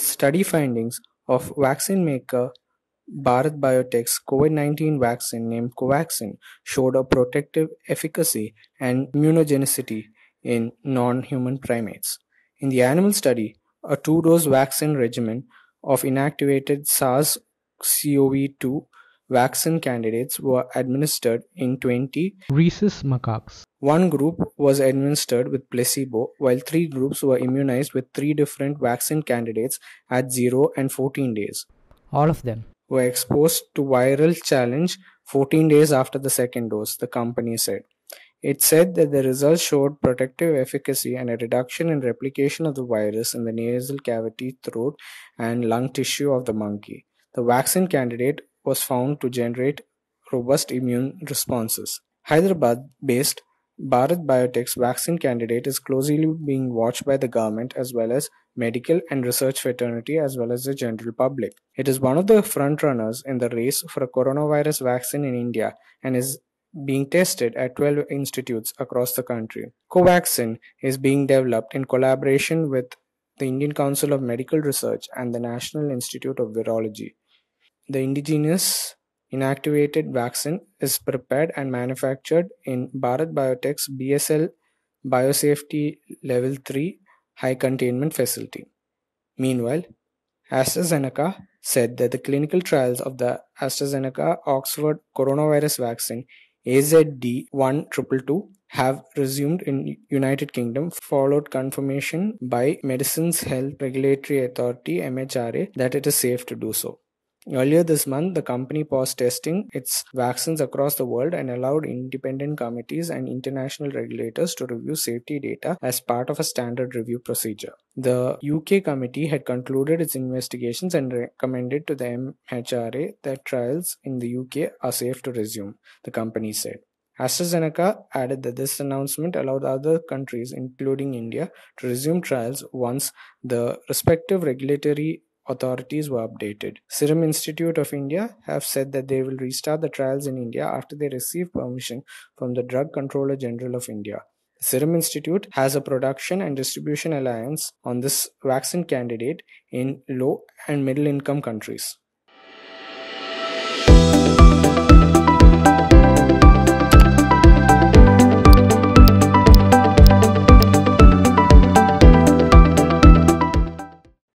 with study findings of vaccine maker Bharat Biotech's COVID 19 vaccine named Covaxin showed a protective efficacy and immunogenicity in non human primates. In the animal study, a two dose vaccine regimen of inactivated SARS CoV 2 vaccine candidates were administered in 20 rhesus macaques. One group was administered with placebo, while three groups were immunized with three different vaccine candidates at 0 and 14 days. All of them were exposed to viral challenge 14 days after the second dose, the company said. It said that the results showed protective efficacy and a reduction in replication of the virus in the nasal cavity, throat, and lung tissue of the monkey. The vaccine candidate was found to generate robust immune responses. Hyderabad based Bharat Biotech's vaccine candidate is closely being watched by the government as well as medical and research fraternity as well as the general public. It is one of the frontrunners in the race for a coronavirus vaccine in India and is being tested at 12 institutes across the country. Covaxin is being developed in collaboration with the Indian Council of Medical Research and the National Institute of Virology. The indigenous Inactivated vaccine is prepared and manufactured in Bharat Biotech's BSL Biosafety Level 3 High Containment Facility. Meanwhile, AstraZeneca said that the clinical trials of the AstraZeneca Oxford coronavirus vaccine AZD1222 have resumed in United Kingdom followed confirmation by Medicines Health Regulatory Authority MHRA that it is safe to do so. Earlier this month, the company paused testing its vaccines across the world and allowed independent committees and international regulators to review safety data as part of a standard review procedure. The UK committee had concluded its investigations and recommended to the MHRA that trials in the UK are safe to resume, the company said. AstraZeneca added that this announcement allowed other countries, including India, to resume trials once the respective regulatory authorities were updated. Serum Institute of India have said that they will restart the trials in India after they receive permission from the Drug Controller General of India. The Serum Institute has a production and distribution alliance on this vaccine candidate in low and middle income countries.